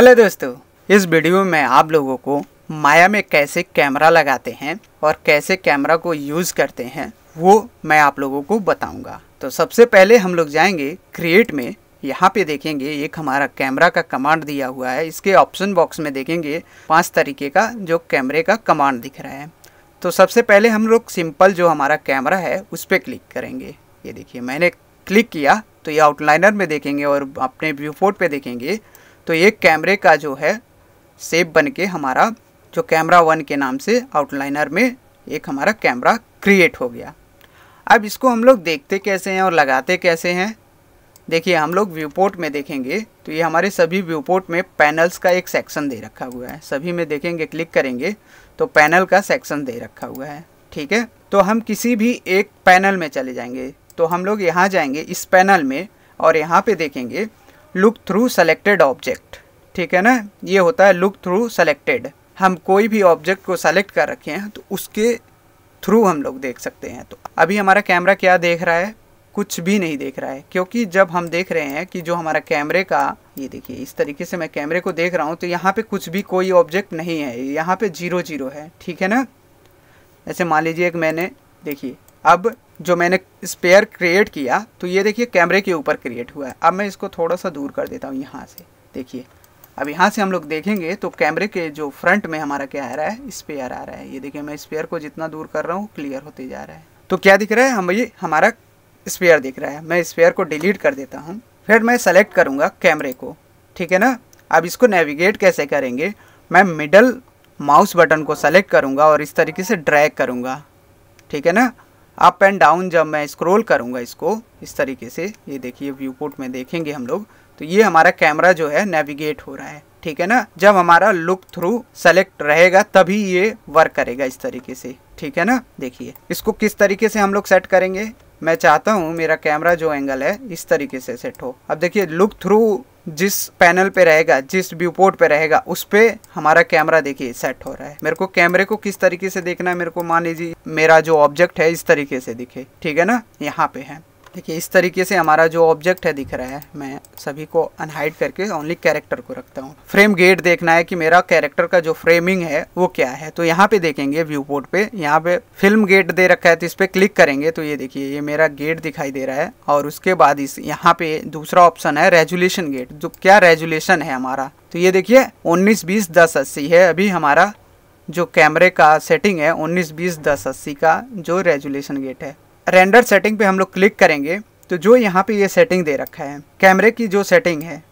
hello दोस्तों इस video में आप लोगों को माया में कैसे कैमरा लगाते हैं और कैसे कैमरा को यूज़ करते हैं वो मैं आप लोगों को बताऊंगा तो सबसे पहले हम लोग जाएंगे क्रिएट में यहाँ पे देखेंगे एक हमारा कैमरा का कमांड दिया हुआ है इसके ऑप्शन बॉक्स में देखेंगे पांच तरीके का जो कैमरे का कमांड दिख रहा है तो सबसे पहले हम लोग सिंपल जो हमारा कैमरा है उस पर क्लिक करेंगे ये देखिए मैंने क्लिक किया तो ये आउटलाइनर में देखेंगे और अपने व्यू पोर्ट पे देखेंगे तो ये कैमरे का जो है सेप बन के हमारा जो कैमरा वन के नाम से आउटलाइनर में एक हमारा कैमरा क्रिएट हो गया अब इसको हम लोग देखते कैसे हैं और लगाते कैसे हैं देखिए हम लोग व्यूपोर्ट में देखेंगे तो ये हमारे सभी व्यूपोर्ट में पैनल्स का एक सेक्शन दे रखा हुआ है सभी में देखेंगे क्लिक करेंगे तो पैनल का सेक्शन दे रखा हुआ है ठीक है तो हम किसी भी एक पैनल में चले जाएंगे तो हम लोग यहाँ जाएंगे इस पैनल में और यहाँ पे देखेंगे लुक थ्रू सेलेक्टेड ऑब्जेक्ट ठीक है ना ये होता है लुक थ्रू सेलेक्टेड हम कोई भी ऑब्जेक्ट को सेलेक्ट कर रखे हैं तो उसके थ्रू हम लोग देख सकते हैं तो अभी हमारा कैमरा क्या देख रहा है कुछ भी नहीं देख रहा है क्योंकि जब हम देख रहे हैं कि जो हमारा कैमरे का ये देखिए इस तरीके से मैं कैमरे को देख रहा हूँ तो यहाँ पे कुछ भी कोई ऑब्जेक्ट नहीं है यहाँ पे जीरो जीरो है ठीक है ना ऐसे मान लीजिए एक मैंने देखिए अब जो मैंने स्पेयर क्रिएट किया तो ये देखिए कैमरे के ऊपर क्रिएट हुआ है अब मैं इसको थोड़ा सा दूर कर देता हूँ यहाँ से देखिए अब यहाँ से हम लोग देखेंगे तो कैमरे के जो फ्रंट में हमारा क्या आ रहा है स्पेयर आ रहा है ये देखिए मैं स्पेयर को जितना दूर कर रहा हूँ क्लियर होते जा रहा है तो क्या दिख रहा है हम ये हमारा स्पेयर दिख रहा है मैं स्पेयर को डिलीट कर देता हूँ फिर मैं सेलेक्ट करूँगा कैमरे को ठीक है ना अब इसको नेविगेट कैसे करेंगे मैं मिडल माउस बटन को सेलेक्ट करूँगा और इस तरीके से ड्रैग करूँगा ठीक है ना अप एंड डाउन जब मैं स्क्रॉल करूँगा इसको इस तरीके से ये देखिए व्यू पोर्ट में देखेंगे हम लोग तो ये हमारा कैमरा जो है नेविगेट हो रहा है ठीक है ना जब हमारा लुक थ्रू सेलेक्ट रहेगा तभी ये वर्क करेगा इस तरीके से ठीक है ना देखिए इसको किस तरीके से हम लोग सेट करेंगे मैं चाहता हूँ मेरा कैमरा जो एंगल है इस तरीके से सेट हो अब देखिए लुक थ्रू जिस पैनल पे रहेगा जिस व्यूपोर्ट पे रहेगा उस पर हमारा कैमरा देखिए सेट हो रहा है मेरे को कैमरे को किस तरीके से देखना है मेरे को मान लीजिए मेरा जो ऑब्जेक्ट है इस तरीके से दिखे ठीक है ना यहाँ पे है देखिए इस तरीके से हमारा जो ऑब्जेक्ट है दिख रहा है मैं सभी को अनहाइड करके ओनली कैरेक्टर को रखता हूँ फ्रेम गेट देखना है कि मेरा कैरेक्टर का जो फ्रेमिंग है वो क्या है तो यहाँ पे देखेंगे व्यू पोर्ट पे यहाँ पे फिल्म गेट दे रखा है तो इस पर क्लिक करेंगे तो ये देखिए ये मेरा गेट दिखाई दे रहा है और उसके बाद इस यहाँ पे दूसरा ऑप्शन है रेजुलेशन गेट जो क्या रेजुलेशन है हमारा तो ये देखिए उन्नीस बीस दस अस्सी है अभी हमारा जो कैमरे का सेटिंग है उन्नीस बीस दस अस्सी का जो रेजुलेशन गेट है रेंडर सेटिंग पे हम लोग क्लिक करेंगे तो जो यहाँ पे ये सेटिंग दे रखा है कैमरे की जो सेटिंग है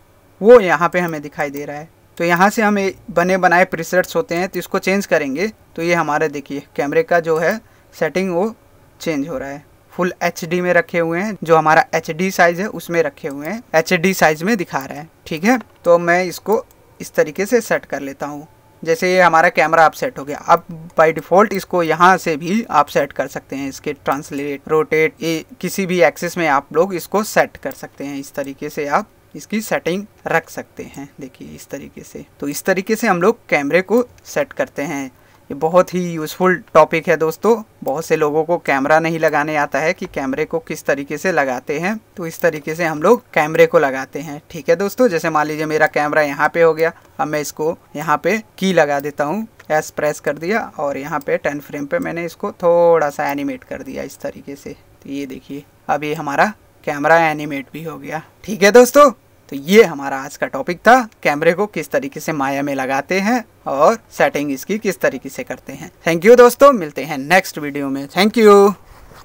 वो यहाँ पे हमें दिखाई दे रहा है तो यहाँ से हम बने बनाए प्रिसेट्स होते हैं तो इसको चेंज करेंगे तो ये हमारा देखिए कैमरे का जो है सेटिंग वो चेंज हो रहा है फुल एच में रखे हुए हैं जो हमारा एच साइज है उसमें रखे हुए हैं एच साइज में दिखा रहा है ठीक है तो मैं इसको इस तरीके से सेट कर लेता हूँ जैसे ये हमारा कैमरा आप सेट हो गया आप बाय डिफ़ॉल्ट इसको यहाँ से भी आप सेट कर सकते हैं इसके ट्रांसलेट रोटेट ये किसी भी एक्सिस में आप लोग इसको सेट कर सकते हैं इस तरीके से आप इसकी सेटिंग रख सकते हैं देखिए इस तरीके से तो इस तरीके से हम लोग कैमरे को सेट करते हैं ये बहुत ही यूज़फुल टॉपिक है दोस्तों बहुत से लोगों को कैमरा नहीं लगाने आता है कि कैमरे को किस तरीके से लगाते हैं तो इस तरीके से हम लोग कैमरे को लगाते हैं ठीक है दोस्तों जैसे मान लीजिए मेरा कैमरा यहाँ पे हो गया अब मैं इसको यहाँ पे की लगा देता हूँ एस प्रेस कर दिया और यहाँ पे टेन फ्रेम पे मैंने इसको थोड़ा सा एनिमेट कर दिया इस तरीके से तो ये देखिए अब ये हमारा कैमरा एनिमेट भी हो गया ठीक है दोस्तों तो ये हमारा आज का टॉपिक था कैमरे को किस तरीके से माया में लगाते हैं और सेटिंग इसकी किस तरीके से करते हैं थैंक यू दोस्तों मिलते हैं नेक्स्ट वीडियो में थैंक यू